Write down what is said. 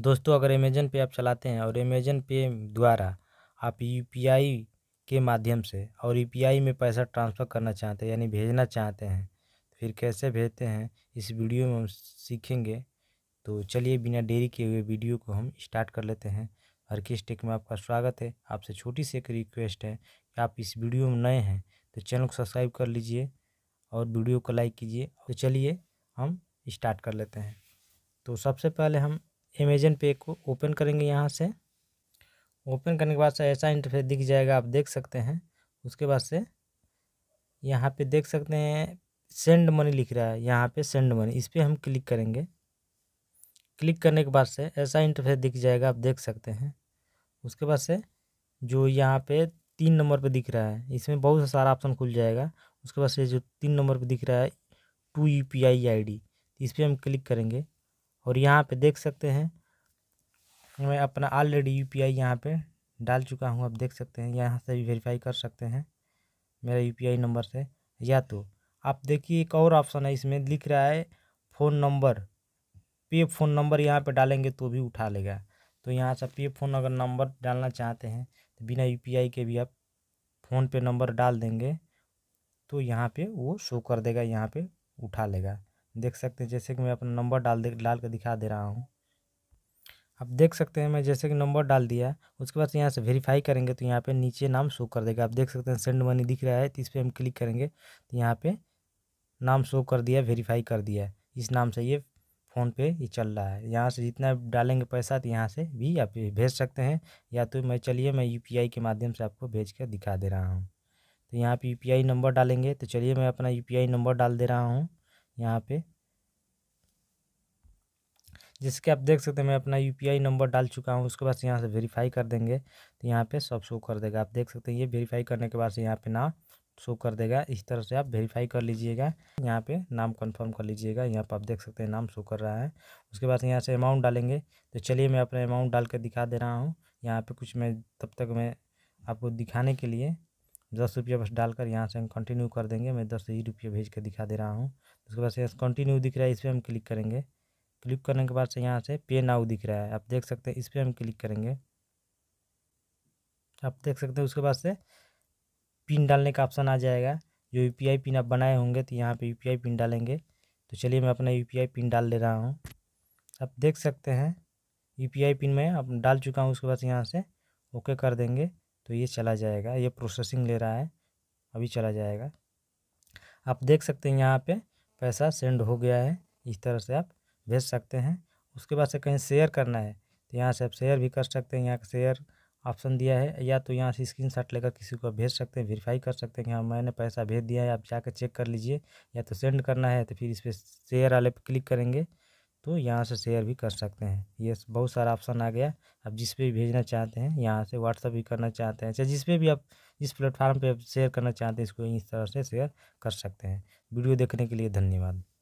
दोस्तों अगर अमेज़न पे आप चलाते हैं और अमेज़न पे द्वारा आप यू के माध्यम से और यू में पैसा ट्रांसफ़र करना चाहते हैं यानी भेजना चाहते हैं तो फिर कैसे भेजते हैं इस वीडियो में हम सीखेंगे तो चलिए बिना देरी किए हुए वीडियो को हम स्टार्ट कर लेते हैं हर किस टेक में आपका स्वागत है आपसे छोटी सी एक रिक्वेस्ट है कि आप इस वीडियो में नए हैं तो चैनल को सब्सक्राइब कर लीजिए और वीडियो को लाइक कीजिए तो चलिए हम स्टार्ट कर लेते हैं तो सबसे पहले हम अमेजन पे को ओपन करेंगे यहाँ से ओपन करने के बाद से ऐसा इंटरफेस दिख जाएगा आप देख सकते हैं उसके बाद से यहाँ पे देख सकते हैं सेंड मनी लिख रहा है यहाँ पे सेंड मनी इस पर हम क्लिक करेंगे क्लिक करने के बाद से ऐसा इंटरफेस दिख जाएगा आप देख सकते हैं उसके बाद से जो यहाँ पे तीन नंबर पे दिख रहा है इसमें बहुत सारा ऑप्शन खुल जाएगा उसके बाद से जो तीन नंबर पर दिख रहा है to U P I I D इस पर हम क्लिक करेंगे और यहाँ पर देख सकते हैं मैं अपना ऑलरेडी यू पी आई यहाँ पर डाल चुका हूँ आप देख सकते हैं यहाँ से भी वेरीफाई कर सकते हैं मेरा यू पी आई नंबर से या तो आप देखिए एक और ऑप्शन है इसमें लिख रहा है फ़ोन नंबर पे फ़ोन नंबर यहाँ पे डालेंगे तो भी उठा लेगा तो यहाँ से पे फ़ोन अगर नंबर डालना चाहते हैं तो बिना यू पी आई के भी आप फ़ोन पे नंबर डाल देंगे तो यहाँ पे वो शो कर देगा यहाँ पे उठा लेगा देख सकते हैं जैसे कि मैं अपना नंबर डाल दे डाल के दिखा दे रहा हूँ आप देख सकते हैं मैं जैसे कि नंबर डाल दिया उसके बाद यहाँ से वेरीफाई करेंगे तो यहाँ पे नीचे नाम शो कर देगा आप देख सकते हैं सेंड मनी दिख रहा है तो इस पर हम क्लिक करेंगे तो यहाँ पे नाम शो कर दिया वेरीफाई कर दिया है इस नाम से ये फ़ोन पे ये चल रहा है यहाँ से जितना डालेंगे पैसा तो यहाँ से भी आप भेज सकते हैं या तो मैं चलिए मैं यू के माध्यम से आपको भेज कर दिखा दे रहा हूँ तो यहाँ पर यू नंबर डालेंगे तो चलिए मैं अपना यू नंबर डाल दे रहा हूँ यहाँ पर जिसके आप देख सकते हैं मैं अपना यूपीआई नंबर डाल चुका हूँ उसके बाद यहाँ से वेरीफाई कर देंगे तो यहाँ पे सब शो कर देगा आप देख सकते हैं ये वेरीफाई करने के बाद से यहाँ पे नाम शो कर देगा इस तरह से आप वेरीफाई कर लीजिएगा यहाँ पे नाम कंफर्म कर लीजिएगा यहाँ पर आप देख सकते हैं नाम शो कर रहा है उसके बाद यहाँ से अमाउंट डालेंगे तो चलिए मैं अपना अमाउंट डाल कर दिखा दे रहा हूँ यहाँ पर कुछ मैं तब तक मैं आपको दिखाने के लिए दस रुपया बस डालकर यहाँ से हम कंटिन्यू कर देंगे मैं दस ही रुपये भेज कर दिखा दे रहा हूँ उसके बाद यहाँ से कंटिन्यू दिख रहा है इस पर हम क्लिक करेंगे क्लिक करने के बाद से यहाँ से पे नाउ दिख रहा है आप देख सकते हैं इस पर हम क्लिक करेंगे आप देख सकते हैं उसके बाद से पिन डालने का ऑप्शन आ जाएगा जो यू पिन आप बनाए होंगे तो यहाँ पे यू पिन डालेंगे तो चलिए मैं अपना यू पिन डाल ले रहा हूँ आप देख सकते हैं यू पिन मैं अब डाल चुका हूँ उसके बाद यहाँ से ओके कर देंगे तो ये चला जाएगा ये प्रोसेसिंग ले रहा है अभी चला जाएगा आप देख सकते हैं यहाँ पे पैसा सेंड हो गया है इस तरह से आप भेज सकते हैं उसके बाद से कहीं शेयर करना है तो यहाँ से आप शेयर भी कर सकते हैं यहाँ शेयर ऑप्शन दिया है या तो यहाँ से स्क्रीन शॉट लेकर किसी को भेज सकते हैं वेरीफाई कर सकते हैं कि हाँ मैंने पैसा भेज दिया है आप जाकर चेक कर लीजिए या तो सेंड करना है तो फिर इस पर शेयर वाले पर क्लिक करेंगे तो यहाँ से शेयर भी कर सकते हैं ये बहुत सारा ऑप्शन आ गया आप जिस पे भी भेजना चाहते हैं यहाँ से व्हाट्सअप भी करना चाहते हैं चाहे जिस पे भी आप जिस प्लेटफार्म पे आप शेयर करना चाहते हैं इसको इस तरह से शेयर कर सकते हैं वीडियो देखने के लिए धन्यवाद